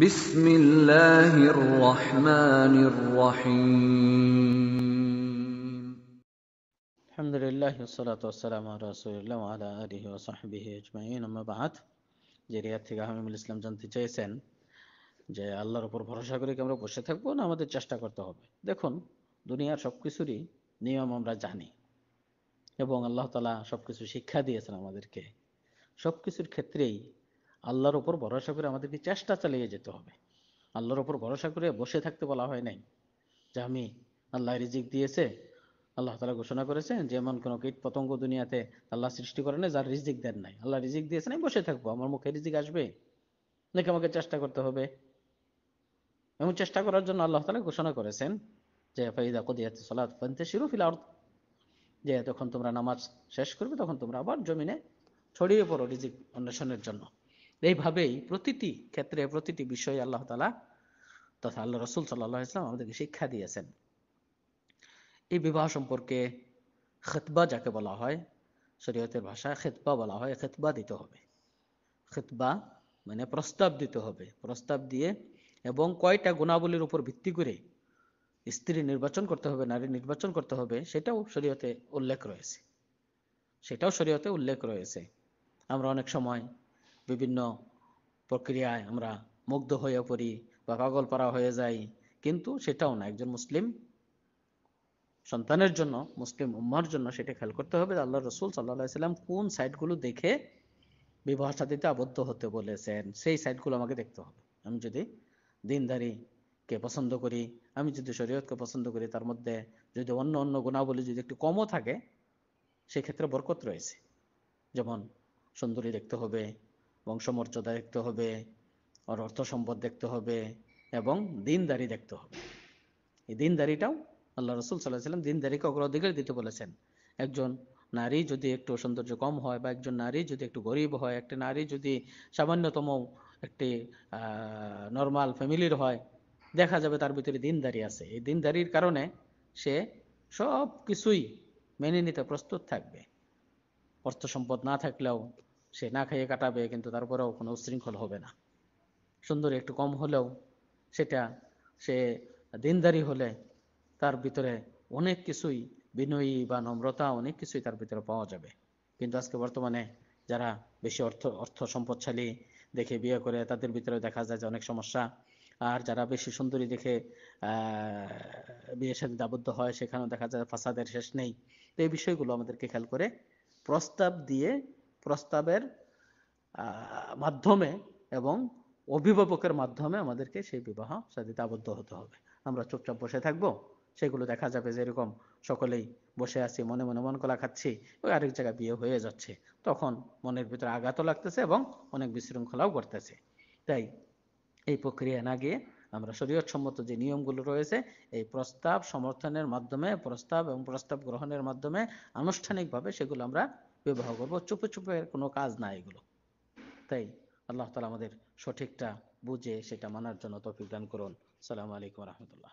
বিসমিল্লাহির রহমানির রহিম আলহামদুলিল্লাহ والصلاه والسلام على رسول الله وعلى اله وصحبه اجمعين اما بعد যে রিয়াদ থেকে হামিমুল ইসলাম জানতে চাইছেন যে আল্লাহর উপর ভরসা করে কি আমরা বসে থাকবো না আমাদের চেষ্টা করতে হবে দেখুন দুনিয়ার সব কিছুরই নিয়ম আমরা জানি এবং আল্লাহ তালা সব কিছু শিক্ষা দিয়েছেন আমাদেরকে সব কিছুর ক্ষেত্রেই আল্লাহর ওপর ভরসা করে আমাদেরকে চেষ্টা চালিয়ে যেতে হবে আল্লাহর ওপর ভরসা করে বসে থাকতে বলা হয় নাই যে আমি আল্লাহ রিজিক দিয়েছে আল্লাহ তালা ঘোষণা করেছেন যেমন কোনো কীট পতঙ্গ দুনিয়াতে আল্লাহ সৃষ্টি করে না যার রিজিক দেন নাই আল্লাহ রিজিক দিয়েছে নাই বসে থাকবো আমার মুখে রিজিক আসবে নাকি আমাকে চেষ্টা করতে হবে এবং চেষ্টা করার জন্য আল্লাহ তালা ঘোষণা করেছেন যে ফাইদা কদিয়াতে সলাৎ ফন্তে শিরুফিল অর্থ যে তখন তোমরা নামাজ শেষ করবে তখন তোমরা আবার জমিনে ছড়িয়ে পড়ো রিজিক অন্বেষণের জন্য এইভাবেই প্রতিটি ক্ষেত্রে প্রতিটি বিষয়ে আল্লাহ তালা তথা আল্লাহ রসুল সাল্লাহ ইসলাম আমাদেরকে শিক্ষা দিয়েছেন এই বিবাহ সম্পর্কে খেতবা যাকে বলা হয় শরীয়তের ভাষায় খেতবা বলা হয় খেতবা দিতে হবে খেতবা মানে প্রস্তাব দিতে হবে প্রস্তাব দিয়ে এবং কয়টা গুণাবলীর উপর ভিত্তি করে স্ত্রী নির্বাচন করতে হবে নারী নির্বাচন করতে হবে সেটাও শরীয়তে উল্লেখ রয়েছে সেটাও শরীয়তে উল্লেখ রয়েছে আমরা অনেক সময় বিভিন্ন প্রক্রিয়ায় আমরা মুগ্ধ হয়ে পড়ি বা পারা হয়ে যাই কিন্তু সেটাও না একজন মুসলিম সন্তানের জন্য মুসলিম উম্মার জন্য সেটা খেয়াল করতে হবে আল্লাহ রসুল সাল্লাহ সাল্লাম কোন সাইটগুলো দেখে বিবাহ সাথীতে আবদ্ধ হতে বলেছেন সেই সাইটগুলো আমাকে দেখতে হবে আমি যদি কে পছন্দ করি আমি যদি শরীয়তকে পছন্দ করি তার মধ্যে যদি অন্য অন্য গুণাবলী যদি একটু কমও থাকে সেক্ষেত্রে বরকত রয়েছে যেমন সুন্দরী দেখতে হবে বংশমর্যাদা দেখতে হবে ওর অর্থ সম্পদ দেখতে হবে এবং দিনদারি দেখতে হবে এই দিনদারিটাও আল্লাহ রসুল সাল্লাহ সাল্লাম দিনদারিকে অগ্রাধিকার দিতে বলেছেন একজন নারী যদি একটু সৌন্দর্য কম হয় বা একজন নারী যদি একটু গরিব হয় একটা নারী যদি সামান্যতম একটি নর্মাল ফ্যামিলির হয় দেখা যাবে তার ভিতরে দিনদারি আছে এই দিনদারির কারণে সে সব কিছুই মেনে নিতে প্রস্তুত থাকবে অর্থ সম্পদ না থাকলেও সে না খেয়ে কাটাবে কিন্তু তারপরেও কোনো উশৃঙ্খল হবে না সুন্দর একটু কম হলেও সেটা সে দিনদারি হলে তার ভিতরে অনেক কিছুই বিনয়ী বা নম্রতা অনেক কিছুই তার ভিতরে পাওয়া যাবে কিন্তু আজকে বর্তমানে যারা বেশি অর্থ অর্থ সম্পদশালী দেখে বিয়ে করে তাদের ভিতরে দেখা যায় যে অনেক সমস্যা আর যারা বেশি সুন্দরী দেখে বিয়ের সাথে দাবদ্ধ হয় সেখানেও দেখা যায় ফাসাদের শেষ নেই তো এই বিষয়গুলো আমাদেরকে খেয়াল করে প্রস্তাব দিয়ে প্রস্তাবের মাধ্যমে এবং অভিভাবকের মাধ্যমে আমাদেরকে সেই বিবাহ সাদিতে আবদ্ধ হতে হবে আমরা চুপচাপ বসে থাকব সেগুলো দেখা যাবে যেরকম সকলেই বসে আছি মনে মনে মন কলা খাচ্ছি ওই আরেক জায়গায় বিয়ে হয়ে যাচ্ছে তখন মনের ভিতরে আঘাতও লাগতেছে এবং অনেক বিশৃঙ্খলাও করতেছে তাই এই প্রক্রিয়া না গিয়ে আমরা সম্মত যে নিয়মগুলো রয়েছে এই প্রস্তাব সমর্থনের মাধ্যমে প্রস্তাব এবং প্রস্তাব গ্রহণের মাধ্যমে আনুষ্ঠানিকভাবে সেগুলো আমরা বিবাহ করব চুপে চুপে কোনো কাজ না এগুলো তাই আল্লাহ তালা আমাদের সঠিকটা বুঝে সেটা মানার জন্য তফিক দান করুন সালামু আলাইকুম রহমতুল্লাহ